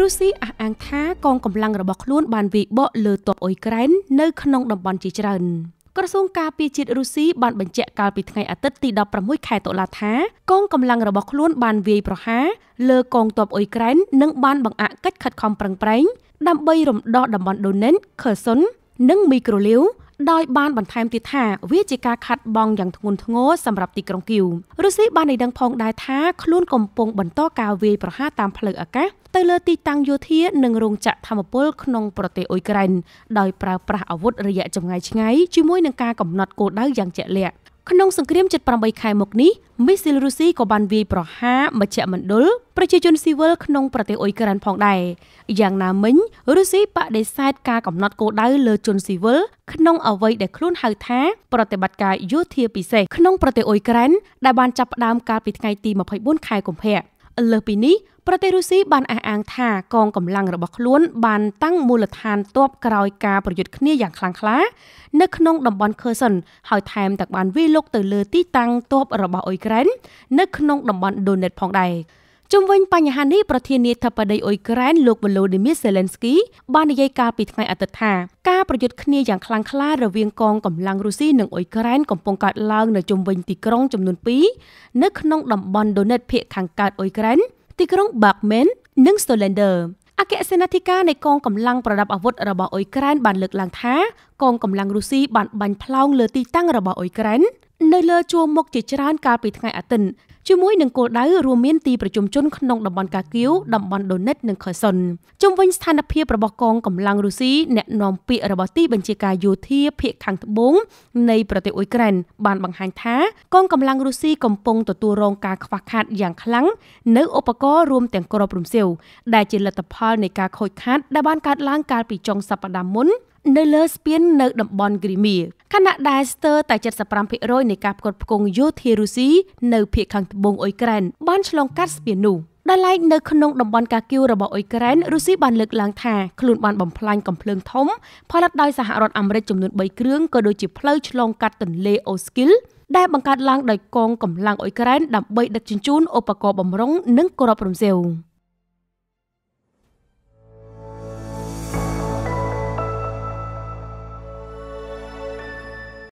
រុស្ស៊ីអះអាងថាកងកម្លាំងរបស់ខ្លួនបានវាយបកលើទ័ពអ៊ុយក្រែននៅក្នុងតំបន់ជាច្រើនក្រសួងការពារជាតិរុស្ស៊ីបានបញ្ជាក់កាលពីថ្ងៃអាទិត្យទី16ខែតុលាថា កងកម្លាំងរបស់ខ្លួនបានវាយប្រហារលើកងទ័ពអ៊ុយក្រែននិងបានបង្អាក់កិច្ចខិតខំប្រឹងប្រែងដើម្បីរំដោះតំបន់ដូនិនខឺសុននិងមីក្រូលីវដោយបានបន្ថែមទៀតថាវាជាការខាត់បងយ៉ាងធ្ងន់ធ្ងរសម្រាប់ទីក្រុងគីវរុស្ស៊ីបានឲ្យដឹងផងដែរថាខ្លួនកំពុងបន្តការវាយប្រហារតាមផ្លូវអាកាសទៅលើទីតាំងយោធានិងរោងចក្រធម្មពលក្នុងប្រទេសអ៊ុយក្រែនដោយប្រើប្រាស់អាវុធរយៈចម្ងាយឆ្ងាយជាមួយនឹងការកំណត់គោលដៅយ៉ាងជាក់លាក់ក្នុងសង្គ្រាមជិត8ខែមកនេះមីស៊ីលរុស្ស៊ីក៏បានវាយប្រហារមជ្ឈមណ្ឌលប្រជាជនស៊ីវិលក្នុងប្រទេសអ៊ុយក្រែនផងដែរយ៉ាងណាមិញរុស្ស៊ីបដិសេធការកំណត់គោលដៅលើជនស៊ីវិលក្នុងអ្វីដែលខ្លួនហៅថាប្រតិបត្តិការយោធាពិសេសក្នុងប្រទេសអ៊ុយក្រែនដែលបានចាប់ផ្ដើមកាលពីថ្ងៃទី24ខែកុម្ភៈលើសពីនេះប្រទេសរុស្ស៊ីបានអះអាងថាកងកម្លាំងរបស់ខ្លួន បានតាំងមូលដ្ឋានទ័ពក្រោយការប្រយុទ្ធគ្នាយ៉ាងខ្លាំងក្លា នៅក្នុងតំបន់ខឺសិនហើយថែមទាំងបានវាយលុកទៅលើទីតាំងទ័ពរបស់អ៊ុយក្រែននៅក្នុងតំបន់ដូណេតផងដែរជុំវិញបញ្ហានេះប្រធានាធិបតីអ៊ុយក្រែនលោកវ៉ាឡូឌីមៀសេឡិនស្គីបាននិយាយកាលពីថ្ងៃអាទិត្យថាការប្រយុទ្ធគ្នាយ៉ាងខ្លាំងក្លារវាងកងកម្លាំងរុស្ស៊ីនិងអ៊ុយក្រែនកំពុងកើតឡើងនៅជុំវិញទីក្រុងចំនួន2នៅក្នុងតំបន់ដូណេតភាគខាងកើតអ៊ុយក្រែនទីក្រុង Bakhmut និង Stolander អគ្គសេនាធិការនៃកងកម្លាំងប្រដាប់អាវុធរបស់អ៊ុយក្រែនបានលើកឡើងថាកងកម្លាំងរុស្ស៊ីបានបាញ់ផ្លោងលើទីតាំងរបស់អ៊ុយក្រែននៅលើជួរមុខជាច្រើនកាលពីថ្ងៃអាទិត្យជាមួយនឹងគោលដៅរួមមានទីប្រជុំជនក្នុងតំបន់កាគៀវតំបន់ដូនិតនិងខឺសុនជុំវិញស្ថានភាពរបស់កងកម្លាំងរុស្ស៊ីអ្នកនាំពាក្យរបស់ទីបញ្ជាការយោធាភៀកខាងត្បូងនៃប្រទេសអ៊ុយក្រែន បានបង្ហាញថាកងកម្លាំងរុស្ស៊ីកំពុងទទួលរងការខ្វះខាតយ៉ាងខ្លាំងនៅឧបករណ៍រួមទាំងគ្រាប់រំសេវដែលជាលទ្ធផលនៃការខូចខាតដែលបានកើតឡើងកាលពីចុងសប្តាហ៍មុននៅលើស្ពាននៅតំបន់គ្រីមៀខណៈដែលស្ទើរតែ75%នៃការផ្គត់ផ្គង់យោធារុស្ស៊ីនៅភូមិខាងត្បូងអ៊ុយក្រែនបានឆ្លងកាត់ស្ពាននោះដែលឡែកនៅក្នុងតំបន់កាគីវរបស់អ៊ុយក្រែនរុស្ស៊ីបានលើកឡើងថាខ្លួនបានបំផ្លាញកំភ្លើងធំ ផលិតដោយសហរដ្ឋអាមេរិកចំនួន3គ្រឿងក៏ដូចជាផ្លូវឆ្លងកាត់ទន្លេអូស្គីលដែលបង្កើតឡើងដោយកងកម្លាំងអ៊ុយក្រែនដើម្បីដឹកជញ្ជូនឧបករណ៍បំរុងនិងគ្រាប់រំសេវ